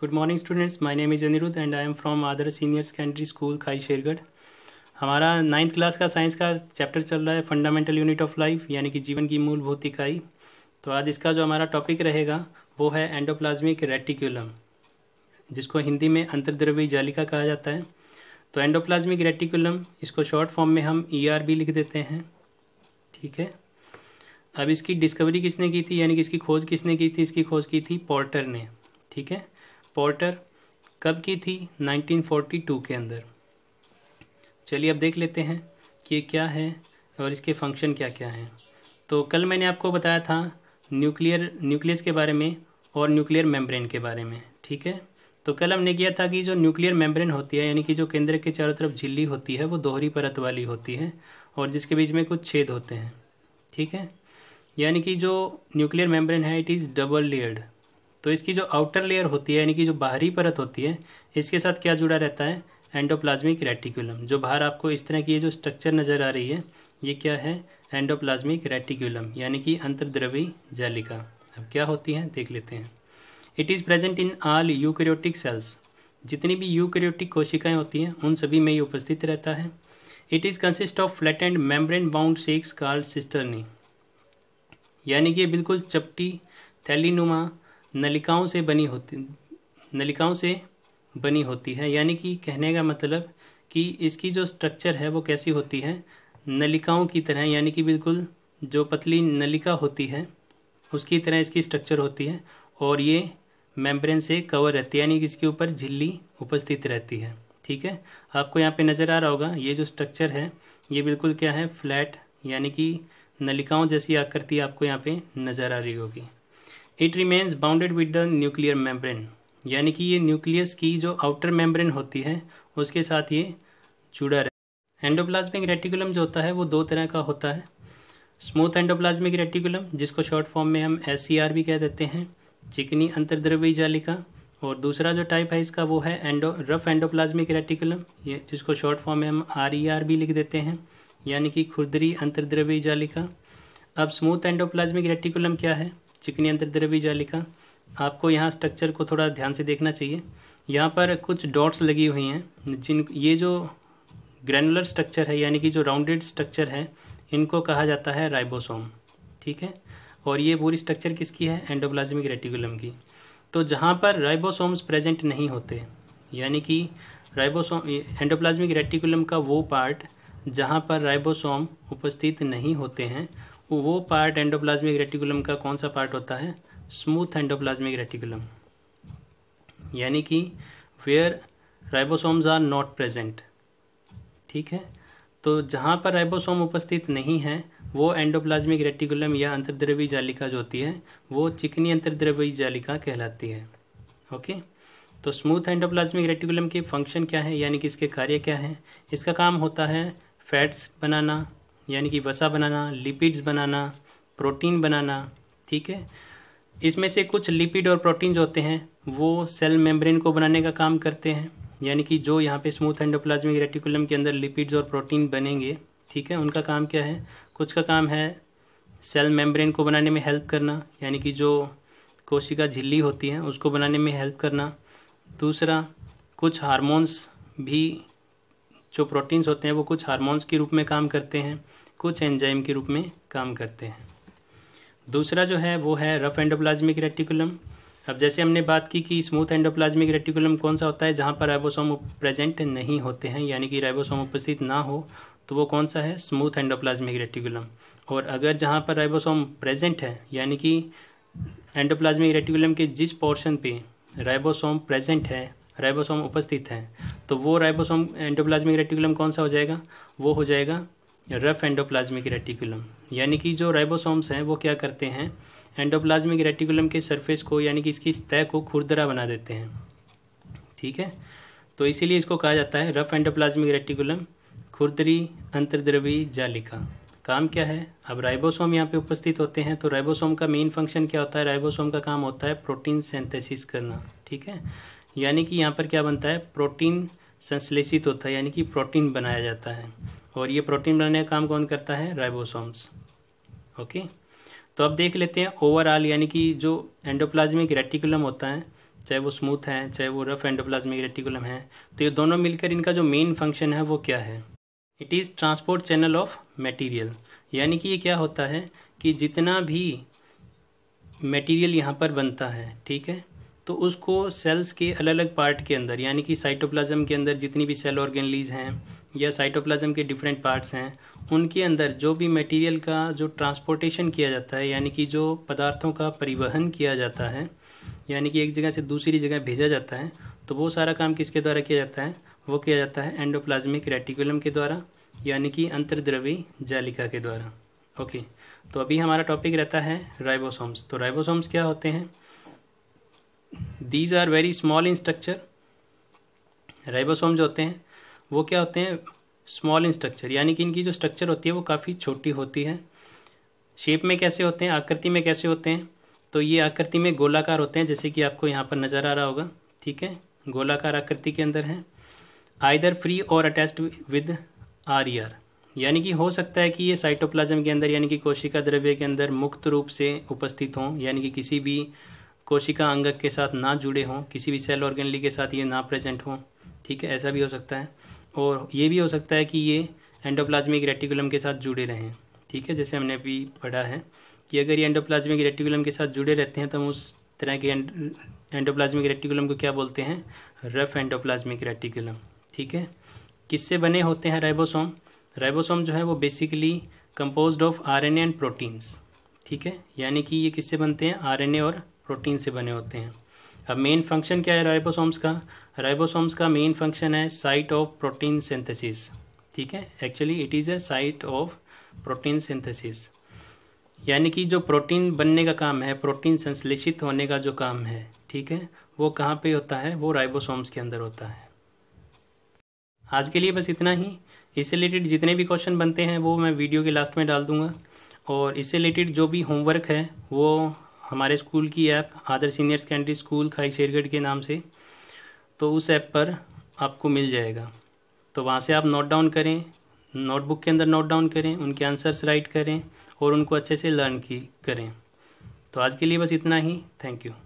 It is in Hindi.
good morning students my name is Aniruddh and I am from अदर senior secondary school Khai Shergarh हमारा नाइन्थ क्लास का साइंस का चैप्टर चल रहा है फंडामेंटल यूनिट ऑफ लाइफ यानी कि जीवन की मूलभूत इकाई तो आज इसका जो हमारा टॉपिक रहेगा वो है एंडोप्लाज्मिक रेटिकुलम जिसको हिंदी में अंतर्द्रवी जालिका कहा जाता है तो एंडोप्लाज्मिक रेटिकुलम इसको शॉर्ट फॉर्म में हम ई आर बी लिख देते हैं ठीक है अब इसकी डिस्कवरी किसने की थी यानी कि इसकी खोज किसने की थी इसकी खोज की थी पॉर्टर ने ठीक है पोर्टर कब की थी 1942 के अंदर चलिए अब देख लेते हैं कि ये क्या है और इसके फंक्शन क्या क्या हैं तो कल मैंने आपको बताया था न्यूक्लियर न्यूक्लियस के बारे में और न्यूक्लियर मेम्ब्रेन के बारे में ठीक है तो कल हमने किया था कि जो न्यूक्लियर मेम्ब्रेन होती है यानी कि जो केंद्र के चारों तरफ झिल्ली होती है वो दोहरी परत वाली होती है और जिसके बीच में कुछ छेद होते हैं ठीक है यानी कि जो न्यूक्लियर मेम्ब्रेन है इट इज़ डबल लेयर्ड तो इसकी जो आउटर लेयर होती है यानी कि जो बाहरी परत होती है इसके साथ क्या जुड़ा रहता है एंडोप्लाज्मिक रेटिकुलम जो बाहर आपको इस तरह की ये जो स्ट्रक्चर नज़र आ रही है ये क्या है एंडोप्लाज्मिक रेटिकुलम यानी कि अंतर्द्रवी जालिका अब क्या होती है देख लेते हैं it is present in all eukaryotic cells जितनी भी यूक्रियोटिक कोशिकाएं होती हैं उन सभी में ये उपस्थित रहता है it is consist of flat and membrane bound sacs called cisternae यानी कि ये बिल्कुल चपटी थैलीनुमा नलिकाओं से बनी होती नलिकाओं से बनी होती है यानी कि कहने का मतलब कि इसकी जो स्ट्रक्चर है वो कैसी होती है नलिकाओं की तरह यानी कि बिल्कुल जो पतली नलिका होती है उसकी तरह इसकी स्ट्रक्चर होती है और ये मेम्ब्रेन से कवर रहती है यानी कि इसके ऊपर झिल्ली उपस्थित रहती है ठीक है आपको यहाँ पे नज़र आ रहा होगा ये जो स्ट्रक्चर है ये बिल्कुल क्या है फ्लैट यानी कि नलिकाओं जैसी आकृति आपको यहाँ पे नज़र आ रही होगी it remains bounded with the nuclear membrane यानी कि ये न्यूक्लियस की जो आउटर मेम्ब्रेन होती है उसके साथ ये जुड़ा रहे एंडोप्लाज्मिक रेटिकुलम जो होता है वो दो तरह का होता है स्मूथ एंडोप्लाज्मिक रेटिकुलम जिसको शॉर्ट फॉर्म में हम एस e भी कह देते हैं चिकनी अंतर्द्रव्यी जालिका और दूसरा जो टाइप है इसका वो है एंडो रफ एंडोप्लाज्मिक रेटिकुलम ये जिसको शॉर्ट फॉर्म में हम आर ई आर भी लिख देते हैं यानी कि खुरदरी अंतर्द्रव्यी जालिका अब स्मूथ एंडोप्लाज्मिक रेटिकुलम क्या है चिकनी अंतर द्रवी जालिका आपको यहाँ स्ट्रक्चर को थोड़ा ध्यान से देखना चाहिए यहाँ पर कुछ डॉट्स लगी हुई हैं जिन ये जो ग्रैनुलर स्ट्रक्चर है यानी कि जो राउंडेड स्ट्रक्चर है इनको कहा जाता है राइबोसोम ठीक है और ये पूरी स्ट्रक्चर किसकी है एंडोप्लाज्मिक रेटिकुलम की तो जहाँ पर राइबोसोम्स प्रेजेंट नहीं होते यानी कि राइबोसोम एंडोप्लाज्मिक रेटिकुलम का वो पार्ट जहाँ पर राइबोसोम उपस्थित नहीं होते हैं वो पार्ट एंडोप्लाज्मिक रेटिकुलम का कौन सा पार्ट होता है स्मूथ एंडोप्लाज्मिक रेटिकुलम यानी कि where ribosomes are not present ठीक है तो जहाँ पर राइबोसोम उपस्थित नहीं है वो एंडोप्लाज्मिक रेटिकुलम या अंतर्द्रवी जालिका जो होती है वो चिकनी अंतर्द्रवी जालिका कहलाती है ओके तो स्मूथ एंडोप्लाज्मिक रेटिकुलम के फंक्शन क्या है यानी कि इसके कार्य क्या है इसका काम होता है फैट्स बनाना यानी कि वसा बनाना लिपिड्स बनाना प्रोटीन बनाना ठीक है इसमें से कुछ लिपिड और प्रोटीन जो होते हैं वो सेल मेम्ब्रेन को बनाने का काम करते हैं यानी कि जो यहाँ पे स्मूथ एंडोप्लाज्मिक रेटिकुलम के अंदर लिपिड्स और प्रोटीन बनेंगे ठीक है उनका काम क्या है कुछ का काम है सेल मेम्ब्रेन को बनाने में हेल्प करना यानी कि जो कोशिका झिल्ली होती है उसको बनाने में हेल्प करना दूसरा कुछ हारमोन्स भी जो प्रोटीन्स होते हैं वो कुछ हार्मोन्स के रूप में काम करते हैं कुछ एंजाइम के रूप में काम करते हैं दूसरा जो है वो है रफ एंडोप्लाज्मिक रेटिकुलम अब जैसे हमने बात की कि स्मूथ एंडोप्लाज्मिक रेटिकुलम कौन सा होता है जहाँ पर राइबोसोम प्रेजेंट नहीं होते हैं यानी कि राइबोसोम उपस्थित ना हो तो वो कौन सा है स्मूथ एंडोप्लाज्मिक रेटिकुलम और अगर जहाँ पर राइबोसोम प्रेजेंट है यानी कि एंडोप्लाज्मिक रेटिकुलम के जिस पोर्शन पे राइबोसोम प्रेजेंट है राइबोसोम उपस्थित है तो वो राइबोसोम एंडोप्लाज्मिक रेटिकुलम कौन सा हो जाएगा वो हो जाएगा रफ एंडोप्लाज्मिक रेटिकुलम यानी कि जो राइबोसोम्स हैं वो क्या करते हैं एंडोप्लाज्मिक रेटिकुलम के सरफेस को यानी कि इसकी तय को खुरदरा बना देते हैं ठीक है तो इसीलिए इसको कहा जाता है रफ एंडोप्लाज्मिक रेटिकुलम खुरदरी अंतर्द्रवी जालिका काम क्या है अब राइबोसोम यहाँ पे उपस्थित होते हैं तो राइबोसोम का मेन फंक्शन क्या होता है राइबोसोम का काम होता है प्रोटीन सेंथेसिस करना ठीक है यानी कि यहाँ पर क्या बनता है प्रोटीन संश्लेषित होता है यानी कि प्रोटीन बनाया जाता है और ये प्रोटीन बनाने का काम कौन करता है राइबोसोम्स ओके तो अब देख लेते हैं ओवरऑल यानी कि जो एंडोप्लाज्मिक रेटिकुलम होता है चाहे वो स्मूथ है चाहे वो रफ एंडोप्लाज्मिक रेटिकुलम है तो ये दोनों मिलकर इनका जो मेन फंक्शन है वो क्या है it is transport channel of material यानी कि ये क्या होता है कि जितना भी मटेरियल यहाँ पर बनता है ठीक है तो उसको सेल्स के अलग अलग पार्ट के अंदर यानी कि साइटोप्लाज्म के अंदर जितनी भी सेल ऑर्गेनलीज हैं या साइटोप्लाज्म के डिफरेंट पार्ट्स हैं उनके अंदर जो भी मटेरियल का जो ट्रांसपोर्टेशन किया जाता है यानी कि जो पदार्थों का परिवहन किया जाता है यानी कि एक जगह से दूसरी जगह भेजा जाता है तो वो सारा काम किसके द्वारा किया जाता है वो किया जाता है एंडोप्लाज्मिक रेटिकुलम के द्वारा यानी कि अंतर्द्रवी जालिका के द्वारा ओके तो अभी हमारा टॉपिक रहता है राइबोसोम्स तो राइबोसोम्स क्या होते हैं these are very small in structure ribosome जो होते हैं वो क्या होते हैं स्मॉल इन स्ट्रक्चर यानी कि इनकी जो स्ट्रक्चर होती है वो काफ़ी छोटी होती है शेप में कैसे होते हैं आकृति में कैसे होते हैं तो ये आकृति में गोलाकार होते हैं जैसे कि आपको यहाँ पर नज़र आ रहा होगा ठीक है गोलाकार आकृति के अंदर है आइदर फ्री और अटैच्ड विद आर यानी कि हो सकता है कि ये साइटोप्लाज्म के अंदर यानी कि कोशिका द्रव्य के अंदर मुक्त रूप से उपस्थित हों यानी कि किसी भी कोशिका अंगक के साथ ना जुड़े हों किसी भी सेल ऑर्गेनली के साथ ये ना प्रेजेंट हों ठीक है ऐसा भी हो सकता है और ये भी हो सकता है कि ये एंडोप्लाज्मिक रेटिकुलम के साथ जुड़े रहें ठीक है जैसे हमने अभी पढ़ा है कि अगर ये एंडोप्लाज्मिक रेटिकुलम के साथ जुड़े रहते हैं तो हम उस तरह के एंडोप्लाज्मिक रेटिकुलम को क्या बोलते हैं रफ एंडोप्लाज्मिक रेटिकुलम ठीक है किससे बने होते हैं राइबोसोम राइबोसोम जो है वो basically compose of N and proteins ठीक है यानी कि ये किससे बनते हैं आर और प्रोटीन से बने होते हैं अब मेन फंक्शन क्या है राइबोसोम्स का राइबोसोम्स का मेन फंक्शन है साइट ऑफ प्रोटीन सिंथेसिस ठीक है actually it is a site of protein synthesis यानी कि जो प्रोटीन बनने का काम है प्रोटीन संश्लेषित होने का जो काम है ठीक है वो कहाँ पे होता है वो राइबोसोम्स के अंदर होता है आज के लिए बस इतना ही इससे रिलेटेड जितने भी क्वेश्चन बनते हैं वो मैं वीडियो के लास्ट में डाल दूंगा और इससे रिलेटेड जो भी होमवर्क है वो हमारे स्कूल की ऐप आदर senior secondary school Khai Shergarh के नाम से तो उस ऐप पर आपको मिल जाएगा तो वहाँ से आप नोट डाउन करें नोटबुक के अंदर नोट डाउन करें उनके आंसर्स राइट करें और उनको अच्छे से लर्न की करें तो आज के लिए बस इतना ही थैंक यू